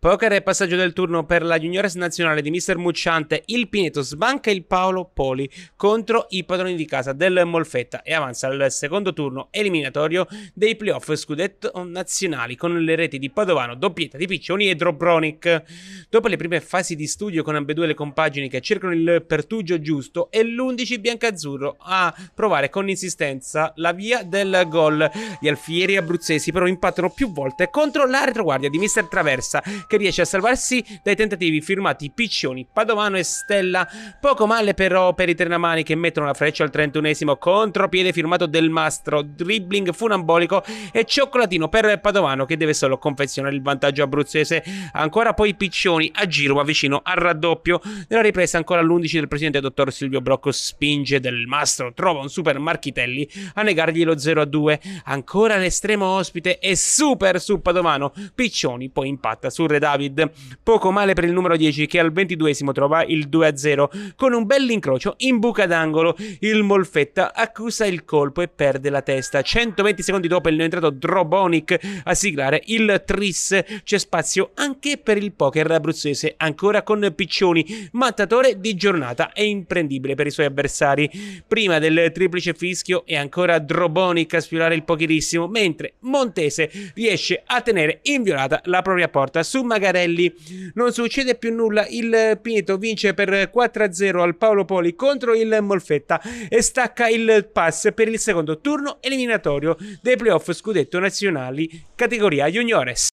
Poker e passaggio del turno per la Juniores Nazionale di Mister Mucciante, il Pineto sbanca il Paolo Poli contro i padroni di casa del Molfetta e avanza al secondo turno eliminatorio dei playoff scudetto nazionali con le reti di Padovano, doppietta di Piccioni e Drobronic. Dopo le prime fasi di studio con ambedue le compagini che cercano il pertugio giusto è l'11 biancazzurro a provare con insistenza la via del gol. Gli alfieri abruzzesi però impattano più volte contro la retroguardia di Mister Traversa che riesce a salvarsi dai tentativi firmati Piccioni, Padovano e Stella. Poco male però per i Trenamani che mettono la freccia al 31 esimo contropiede firmato Del Mastro, dribbling funambolico e cioccolatino per Padovano che deve solo confezionare il vantaggio abruzzese. Ancora poi Piccioni a giro va vicino al raddoppio. Nella ripresa ancora l'11 del presidente dottor Silvio Brocco spinge Del Mastro, trova un super Marchitelli a negargli lo 0 a 2. Ancora l'estremo ospite e super su Padovano. Piccioni poi impatta sul sempre David. Poco male per il numero 10 che al 22 trova il 2-0 con un bell'incrocio in buca d'angolo. Il Molfetta accusa il colpo e perde la testa. 120 secondi dopo il è entrato Drobonic a siglare il tris. C'è spazio anche per il poker abruzzese ancora con Piccioni, mattatore di giornata e imprendibile per i suoi avversari. Prima del triplice fischio è ancora Drobonic a sfiorare il pochissimo, mentre Montese riesce a tenere inviolata la propria porta su Magarelli. Non succede più nulla, il Pineto vince per 4-0 al Paolo Poli contro il Molfetta e stacca il pass per il secondo turno eliminatorio dei playoff scudetto nazionali categoria juniores.